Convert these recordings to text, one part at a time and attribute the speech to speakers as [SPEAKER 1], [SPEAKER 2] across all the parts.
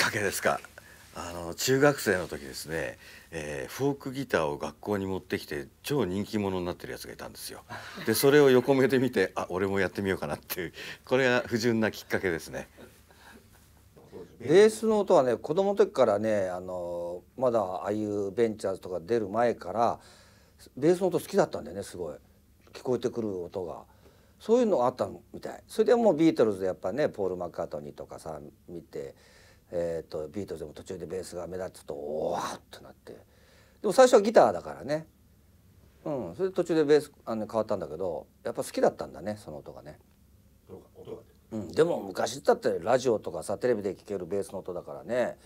[SPEAKER 1] かけですかあの中学生の時ですね、えー、フォークギターを学校に持ってきて超人気者になってるやつがいたんですよ。でそれを横目で見てあ俺もやってみようかなっていうこれが不純なきっかけですね。
[SPEAKER 2] ベースの音はね子供の時からねあのまだああいうベンチャーズとか出る前からベースの音好きだったんだよねすごい聞こえてくる音が。そういうのあったみたいそれでもうビートルズやっぱねポール・マッカートニーとかさ見て。えーと、ビートルズでも途中でベースが目立つとおおっとなってでも最初はギターだからね、うん、それで途中でベースあの、変わったんだけどやっぱ好きだったんだねその音がね。うん、でも昔だってラジオとかさテレビで聴けるベースの音だからね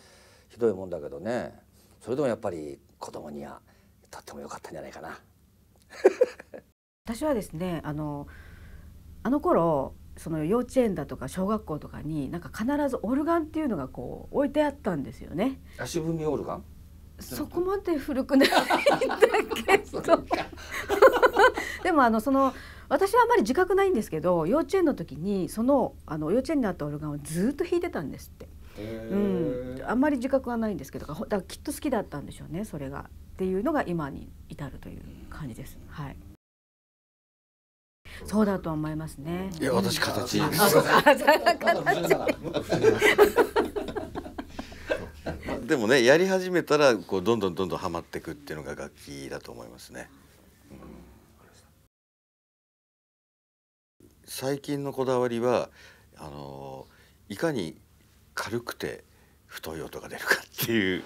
[SPEAKER 2] ひどいもんだけどねそれでもやっぱり子供にはとっても良かったんじゃないかな
[SPEAKER 3] 私はですねあのあの頃その幼稚園だとか小学校とかになんか必ずオルガンっていうのがこう置いてあったんですよね。足踏みオルガンそこまで古くないんだけど でもあのその私はあまり自覚ないんですけど幼稚園の時にそのあの幼稚園にあったオルガンをずっと弾いてたんですって、うん、あんまり自覚はないんですけどだからきっと好きだったんでしょうねそれがっていうのが今に至るという感じです。はいそうだと思いますね。いや私形。でも
[SPEAKER 1] ねやり始めたらこうどんどんどんどんはまっていくっていうのが楽器だと思いますね。最近のこだわりはあのいかに軽くて太い音が出るかっていう。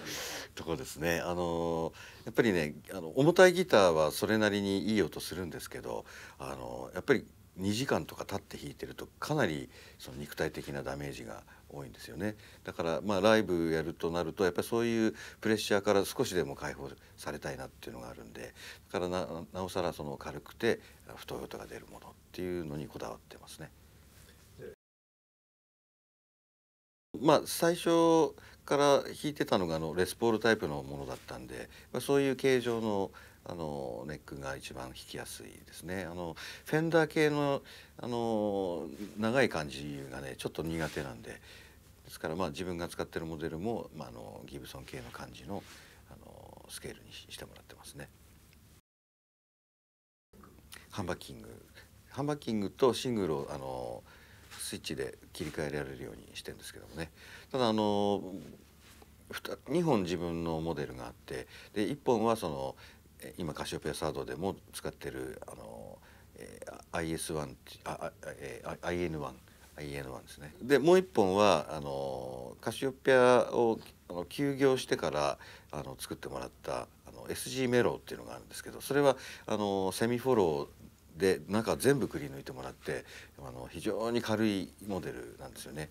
[SPEAKER 1] ところですね。あのやっぱりねあの重たいギターはそれなりにいい音するんですけどあのやっぱり2時間とか経って弾いてるとかなりその肉体的なダメージが多いんですよねだからまあライブやるとなるとやっぱりそういうプレッシャーから少しでも解放されたいなっていうのがあるんでだからななおさらその軽くて太い音が出るものっていうのにこだわってますね。まあ、最初から弾いてたのがあのレスポールタイプのものだったんで、まあ、そういう形状のあのネックが一番弾きやすいですねあのフェンダー系のあの長い感じがねちょっと苦手なんでですからまあ自分が使ってるモデルも、まあ、あのギブソン系の感じのあのスケールにしてもらってますね。ハンバッキングハンバッキングとシングルをあのスイッチで切り替えられるようにしてんですけどもねただあの 2, 2本自分のモデルがあってで1本はその今カシオペアサードでも使ってるあの、え IS1 あ、えー、IN1 IN1 ですねでもう1本はあのカシオペアをあの休業してからあの作ってもらったあの SG メロっていうのがあるんですけどそれはあのセミフォローで中全部くり抜いてもらってあの非常に軽いモデルなんですよね。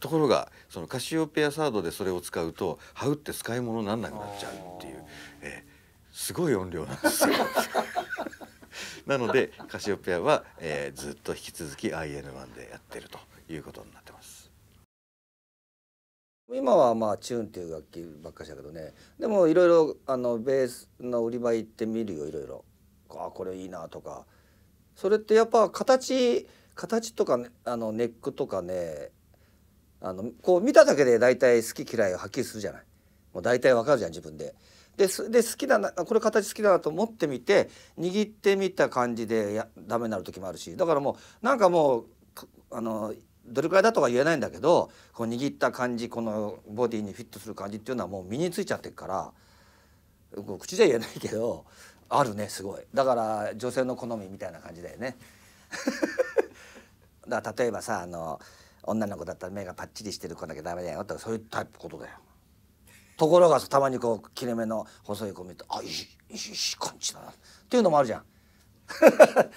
[SPEAKER 1] ところがそのカシオペアサードでそれを使うと羽ウって使い物にならなくなっちゃうっていう、えすごい音量なんですよ。なのでカシオペアは、えー、ずっと引き続き IN1 でやってると
[SPEAKER 2] いうことになってます。今はまあチューンっていう楽器ばっかしだけどねでもいろいろあのベースの売り場行ってみるよいろいろあこれいいなとかそれってやっぱ形形とか、ね、あのネックとかねあのこう見ただけで大体好き嫌いをはっきりするじゃないもう大体わかるじゃん自分で。でで好きだなこれ形好きだなと思ってみて握ってみた感じでやダメになる時もあるしだからもうなんかもうあのどれくらいだとか言えないんだけどこう握った感じこのボディにフィットする感じっていうのはもう身についちゃってるから口じゃ言えないけどあるねすごいだから女性の好みみたいな感じだよね だから例えばさあの女の子だったら目がパッチリしてる子だけダメだよってそういうタイプことだよところがたまにこう切れ目の細い子見とあいいいい感じだな」っていうのもあるじゃん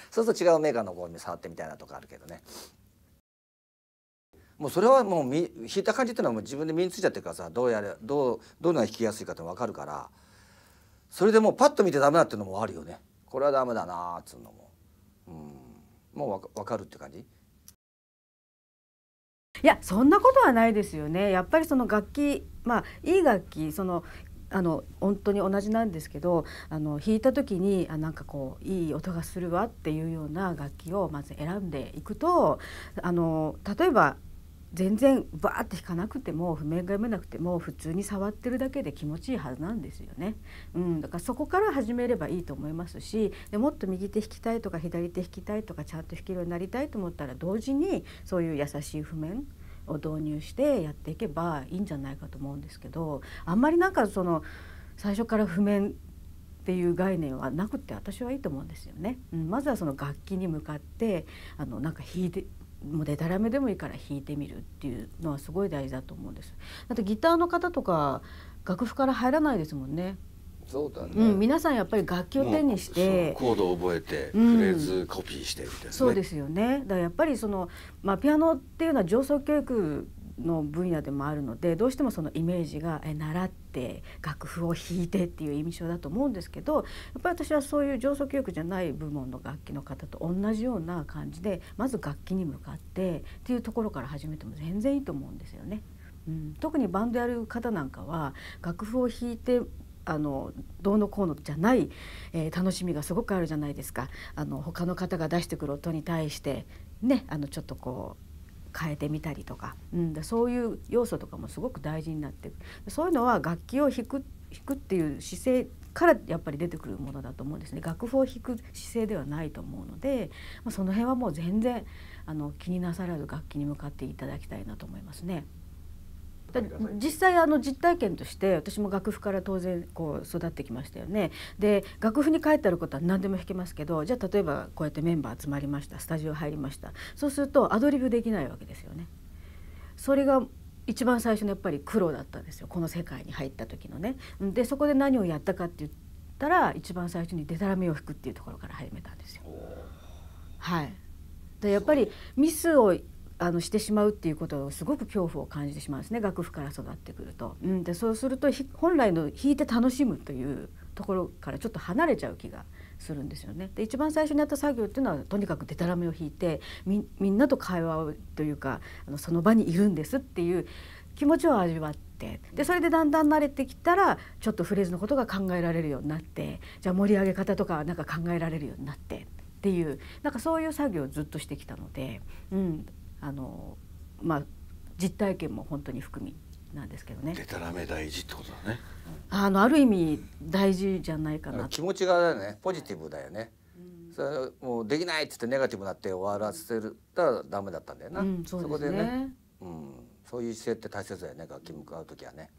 [SPEAKER 2] そうすると違うメーカーの子に触ってみたいなとかあるけどねもうそれはもう引いた感じっていうのはもう自分で身についちゃってるからさどうやるどうどういうのが引きやすいかって分かるから。それでもうパッと見てダメだっていうのもあるよねこれはダメだなーっつうのもうんもう分かるって感じ
[SPEAKER 3] いやそんなことはないですよねやっぱりその楽器まあいい楽器そのあの本当に同じなんですけどあの弾いた時にあなんかこういい音がするわっていうような楽器をまず選んでいくとあの例えば全然バーって引かなくても譜面が読めなくても普通に触ってるだけで気持ちいいはずなんですよね。うん、だからそこから始めればいいと思いますしでもっと右手弾きたいとか左手弾きたいとかちゃんと弾けるようになりたいと思ったら同時にそういう優しい譜面を導入してやっていけばいいんじゃないかと思うんですけどあんまりなんかその最初から譜面っていう概念はなくて私はいいと思うんですよね。うん、まずはその楽器に向かってあのなんか弾いてもうでたらめでもいいから弾いてみるっていうのはすごい大事だと思うんです。あとギターの方とか楽譜から入らないですもんね。そうだね、うん、皆さんやっぱり楽器を手にして
[SPEAKER 1] コードを覚えて、フレーズコピーしてみたいな、ね、そうです
[SPEAKER 3] よねだからやっぱりその、まあ、ピアノっていうのは上層教育の分野でもあるのでどうしてもそのイメージがえ習って楽譜を弾いてっていう意味象だと思うんですけどやっぱり私はそういう上層教育じゃない部門の楽器の方と同じような感じでまず楽器に向かってっていうところから始めても全然いいと思うんですよね。うん、特にバンドやる方なんかは楽譜を弾いてあのどうのこうのじゃない、えー、楽しみがすごくあるじゃないですかあの他の方が出してくる音に対してねあのちょっとこう変えてみたりとか、うん、そういう要素とかもすごく大事になってそういうのは楽器を弾く弾くっていう姿勢からやっぱり出てくるものだと思うんですね楽譜を弾く姿勢ではないと思うので、まあ、その辺はもう全然あの気になさらず楽器に向かっていただきたいなと思いますね。実際あの実体験として私も楽譜から当然こう育ってきましたよね。で楽譜に書いてあることは何でも弾けますけどじゃあ例えばこうやってメンバー集まりましたスタジオ入りましたそうするとアドリブできないわけですよね。それが一番最初のやっぱり苦労だったんですよこの世界に入った時のね。でそこで何をやったかって言ったら一番最初にデタラメを弾くっていうところから始めたんですよ。はい、でやっぱりミスをあのしてしまうっていうことをすごく恐怖を感じてしまうんですね楽譜から育ってくると。うん、でそうすると本来の弾いて楽しむというところからちょっと離れちゃう気がするんですよね。で一番最初にやった作業っていうのはとにかくでたらめを弾いてみんなと会話をというかあのその場にいるんですっていう気持ちを味わって。でそれでだんだん慣れてきたらちょっとフレーズのことが考えられるようになってじゃあ盛り上げ方とかなんか考えられるようになってっていうなんかそういう作業をずっとしてきたので、うん、あのまあ実体験も本当に含みなんですけどね。で
[SPEAKER 2] たらめ大事ってことだね。
[SPEAKER 3] あのある意味大事じゃないかな。
[SPEAKER 2] 気持ちがだよね、ポジティブだよね。それもうできないっつってネガティブになって終わらせるたらダメだったんだよな。うん、そね、そこでね、うん、そういう姿勢って大切だよね、が器向かう時はね。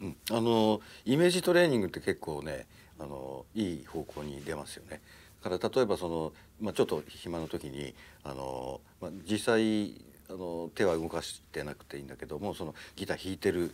[SPEAKER 1] うん、あのイメージトレーニングって結構ね、あのいい方向に出ますよね。から例えばその、まあ、ちょっと暇の時にあの、まあ、実際あの手は動かしてなくていいんだけどもそのギター弾いてる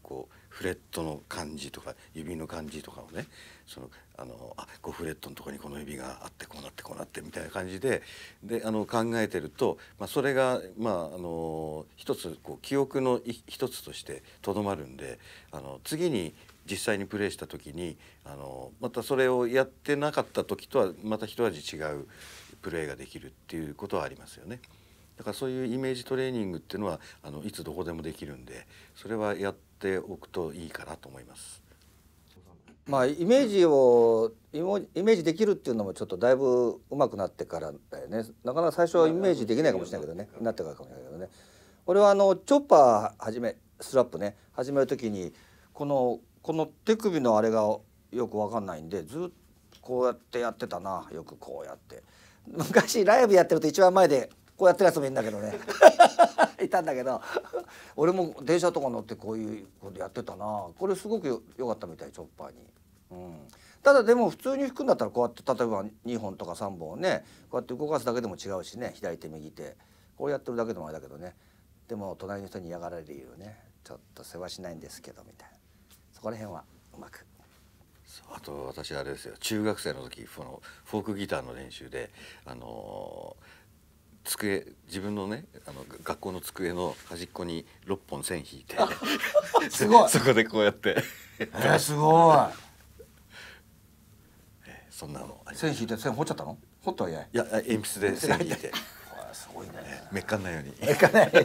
[SPEAKER 1] こうフレットの感じとか指の感じとかをねそのあのあ5フレットのとこにこの指があってこうなってこうなってみたいな感じでであの考えてると、まあ、それが、まあ、あの一つこう記憶の一つとしてとどまるんであの次に実際にプレーした時にあのまたそれをやってなかった時とはまた一味違うプレーができるっていうことはありますよね。だからそういうイメージトレーニングっていうのはあのいつどこでもできるんでそれはやっておくといいかなと思います。
[SPEAKER 2] まあ、イメージをイメージできるっていうのもちょっとだいぶうまくなってからだよねなかなか最初はイメージできないかもしれないけどねなってからかもしれないけどね俺はあのチョッパーはじめスラップね始める時にこのこの手首のあれがよく分かんないんでずっとこうやってやってたなよくこうやって昔ライブやってると一番前でこうやってるやつもいるんだけどね いたんだけど俺も電車とか乗ってこういうことやってたなこれすごく良かったみたいチョッパーに。うん、ただでも普通に吹くんだったらこうやって例えば2本とか3本をねこうやって動かすだけでも違うしね左手右手こうやってるだけでもあれだけどねでも隣の人に嫌がられるよねちょっと世話しないんですけどみたいな。こら辺はうまく
[SPEAKER 1] あと私あれですよ中学生の時そのフォークギターの練習であのー、机自分のねあの学校の机の端っこに6本線引いて すごいそこでこうやってえー、すごいそんなの線引いて線掘っちゃったの掘ったはいや鉛筆で線引いて すごいねめっかんないようにめっかんない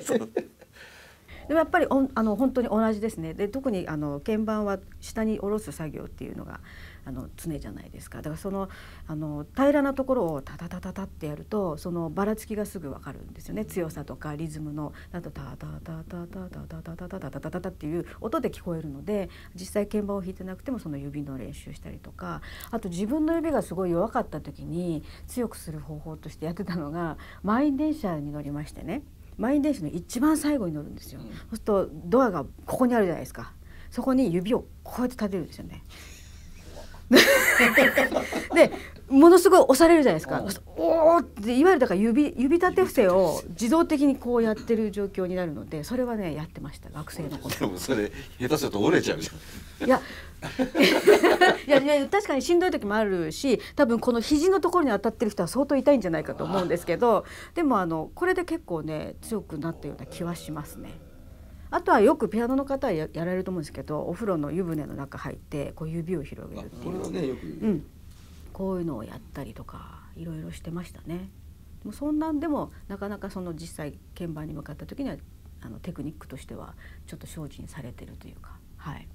[SPEAKER 3] でもやっぱりおあの本当に同じですねで特にあの鍵盤は下に下ろす作業っていうのがあの常じゃないですかだからそのあの平らなところをタタタタタってやるとそのばらつきがすぐ分かるんですよね強さとかリズムのあとタタタタタタタタタタタタタタっていう音で聞こえるので実際鍵盤を弾いてなくてもその指の練習したりとかあと自分の指がすごい弱かった時に強くする方法としてやってたのが満員電車に乗りましてね満員電車の一番最後に乗るんですよ、そうするとドアがここにあるじゃないですかそこに指をこうやって立てるんですよね でものすごい押されるじゃないですか、おおっていわゆるだから指指立て伏せを自動的にこうやってる状況になるのでそれはねやってました学生の頃 でも
[SPEAKER 1] それ下手すると折れちゃうじ
[SPEAKER 3] ゃんいや いやいや確かにしんどい時もあるし多分この肘のところに当たってる人は相当痛いんじゃないかと思うんですけどでもあのこれで結構ね強くなったような気はしますね。あとはよくピアノの方はやられると思うんですけどお風呂の湯船の中入ってこう指を広げるっていう、ねうん、こういうのをやったりとかいろいろしてましたね。もうそんなんでもなかなかその実際鍵盤に向かった時にはあのテクニックとしてはちょっと精進されてるというか。はい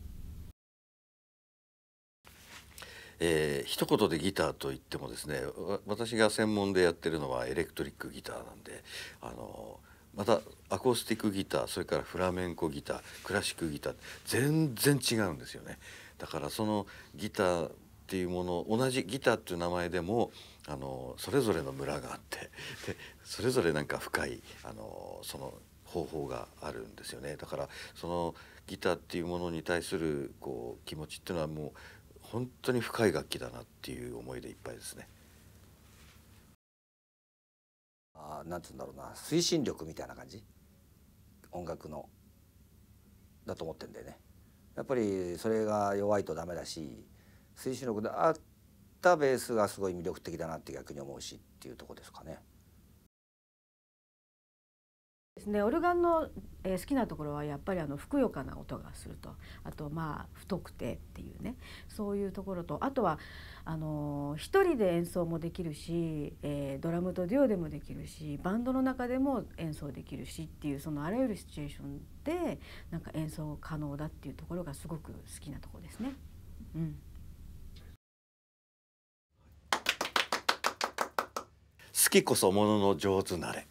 [SPEAKER 1] えー、一言でギターと言ってもですね私が専門でやってるのはエレクトリックギターなんであのーまたアコースティックギターそれからフラメンコギタークラシックギター全然違うんですよねだからそのギターっていうもの同じギターっていう名前でもあのそれぞれの村があってでそれぞれなんか深いあのその方法があるんですよねだからそのギターっていうものに対するこう気持ちっていうのはもう本当に深い楽器だなっ
[SPEAKER 2] ていう思いでいっぱいですね。あなんて言うんだろうな推進力みたいな感じ音楽のだと思ってんだよね。やっぱりそれが弱いとダメだし推進力であったベースがすごい魅力的だなって逆に思うしっていうとこですかね。
[SPEAKER 3] ですね、オルガンの、えー、好きなところはやっぱりあのふくよかな音がするとあとまあ太くてっていうねそういうところとあとはあのー、一人で演奏もできるし、えー、ドラムとデュオでもできるしバンドの中でも演奏できるしっていうそのあらゆるシチュエーションでなんか演奏可能だっていうところがすごく好きなところですね。うん
[SPEAKER 1] 好きこそものの上手なれ